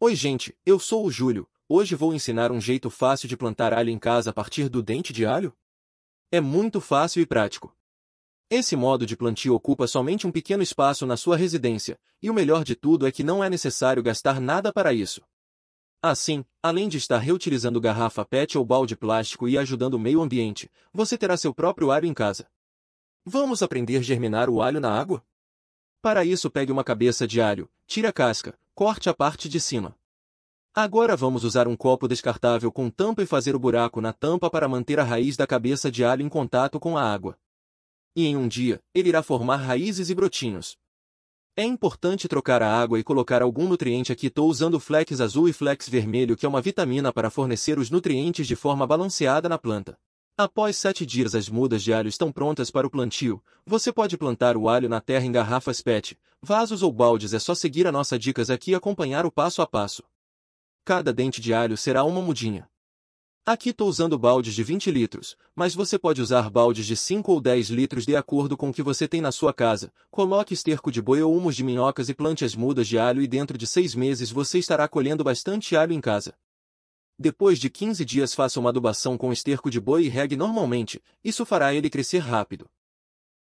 Oi gente, eu sou o Júlio. Hoje vou ensinar um jeito fácil de plantar alho em casa a partir do dente de alho. É muito fácil e prático. Esse modo de plantio ocupa somente um pequeno espaço na sua residência, e o melhor de tudo é que não é necessário gastar nada para isso. Assim, além de estar reutilizando garrafa PET ou balde plástico e ajudando o meio ambiente, você terá seu próprio alho em casa. Vamos aprender germinar o alho na água? Para isso, pegue uma cabeça de alho, tire a casca, corte a parte de cima. Agora vamos usar um copo descartável com tampa e fazer o buraco na tampa para manter a raiz da cabeça de alho em contato com a água. E em um dia, ele irá formar raízes e brotinhos. É importante trocar a água e colocar algum nutriente aqui estou usando flex azul e flex vermelho que é uma vitamina para fornecer os nutrientes de forma balanceada na planta. Após sete dias as mudas de alho estão prontas para o plantio, você pode plantar o alho na terra em garrafas PET, vasos ou baldes é só seguir a nossa dicas aqui e acompanhar o passo a passo. Cada dente de alho será uma mudinha. Aqui estou usando baldes de 20 litros, mas você pode usar baldes de 5 ou 10 litros de acordo com o que você tem na sua casa. Coloque esterco de boi ou humus de minhocas e plante as mudas de alho e dentro de 6 meses você estará colhendo bastante alho em casa. Depois de 15 dias faça uma adubação com esterco de boi e regue normalmente, isso fará ele crescer rápido.